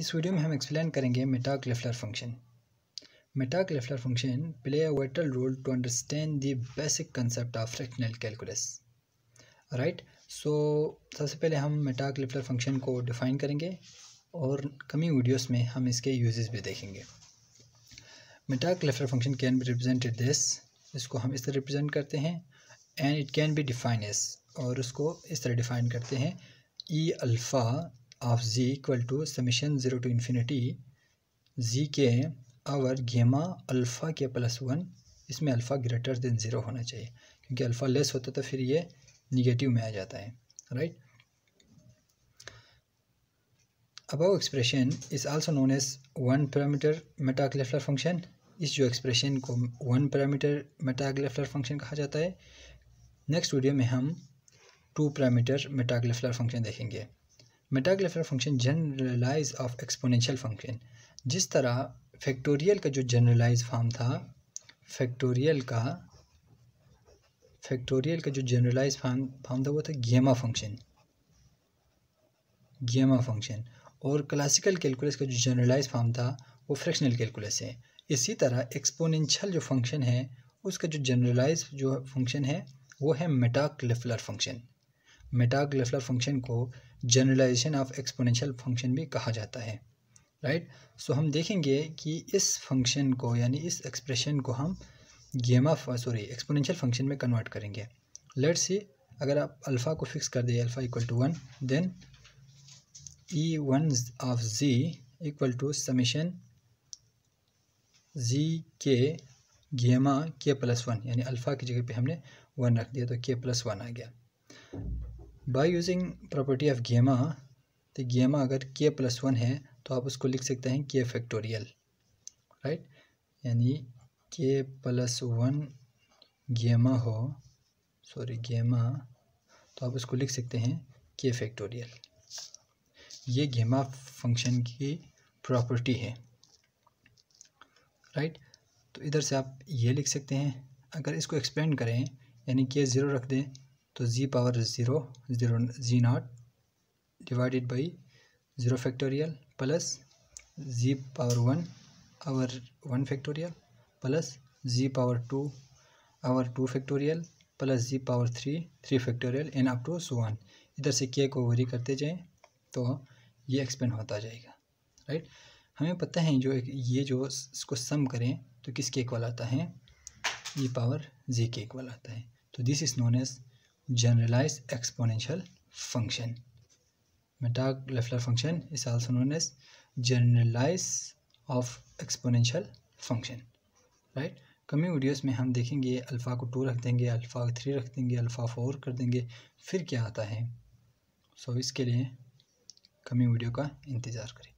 इस वीडियो में हम एक्सप्लेन करेंगे Mittag Leffler function Mittag Leffler function play a vital role to understand the basic concept of fractional calculus right so सबसे पहले हम Mittag Leffler function को define करेंगे और कमी वीडियोस में हम इसके यूजेस भी देखेंगे Mittag Leffler function can be represented this इसको हम इस तरह रिप्रेजेंट करते हैं and it can be define as और उसको इस तरह डिफाइन करते हैं E e alpha of z equal to summation zero to infinity z k over gamma alpha k plus one इसमें अल्फ़ा ग्रेटर देन ज़ीरो होना चाहिए क्योंकि अल्फ़ा लेस होता तो फिर ये निगेटिव में आ जाता है right above expression is also known as one parameter Mittag Leffler function इस जो एक्सप्रेशन को वन पैरामीटर मेटाग्लेफलर फंक्शन कहा जाता है नेक्स्ट वीडियो में हम टू पैरामीटर मेटाग्लेफलर फंक्शन देखेंगे Mittag Leffler function generalise of exponential function जिस तरह फैक्टोरियल का जो जनरलाइज फॉर्म था फैक्टोरियल का फैक्टोरियल का जो जनरलाइज फॉर्म फॉर्म था वो था गेमा फंक्शन गेमा फंक्शन और क्लासिकल कैलकुलस का जो जनरलाइज फॉर्म था वो फ्रैक्शनल कैलकुलस है इसी तरह एक्सपोनेंशियल जो फंक्शन है उसका जो जनरलाइज जो फंक्शन है वो है मेटा फंक्शन मेटाग्लेफलर फंक्शन को जनरलाइजेशन ऑफ एक्सपोनेंशियल फंक्शन भी कहा जाता है राइट सो हम देखेंगे कि इस फंक्शन को यानी इस एक्सप्रेशन को हम गेमा सॉरी एक्सपोनेंशियल फंक्शन में कन्वर्ट करेंगे लेट्स सी अगर आप अल्फ़ा को फिक्स कर दें alpha equal to one then E one of z equal to summation z k gamma के प्लस वन यानी अल्फ़ा की जगह पे हमने वन रख दिया तो के प्लस वन आ गया बाई यूजिंग प्रॉपर्टी ऑफ गेमा तो गेमा अगर के प्लस वन है तो आप उसको लिख सकते हैं के फैक्टोरियल राइट यानी के प्लस वन गेमा हो सॉरी गेमा तो आप उसको लिख सकते हैं के फैक्टोरियल ये गेमा फंक्शन की प्रॉपर्टी है राइट तो इधर से आप ये लिख सकते हैं अगर इसको एक्सपेंड करें यानी के ज़ीरो रख दें तो z power zero zero z not divided by zero factorial plus z power one over one factorial plus z power two over two factorial plus z power three three factorial and up to so one इधर से के को worry करते जाएं तो ये expand होता जाएगा राइट हमें पता है जो ये जो इसको सम करें तो किसके इक्वल आता है ई पावर जी के इक्वल आता है तो this is known as generalise exponential function Mittag Leffler function इस also known as generalise of exponential function right कमी वीडियोस में हम देखेंगे अल्फा को टू रख देंगे अल्फा थ्री रख देंगे अल्फा फोर कर देंगे फिर क्या आता है सो so, इसके लिए कमी वीडियो का इंतज़ार करें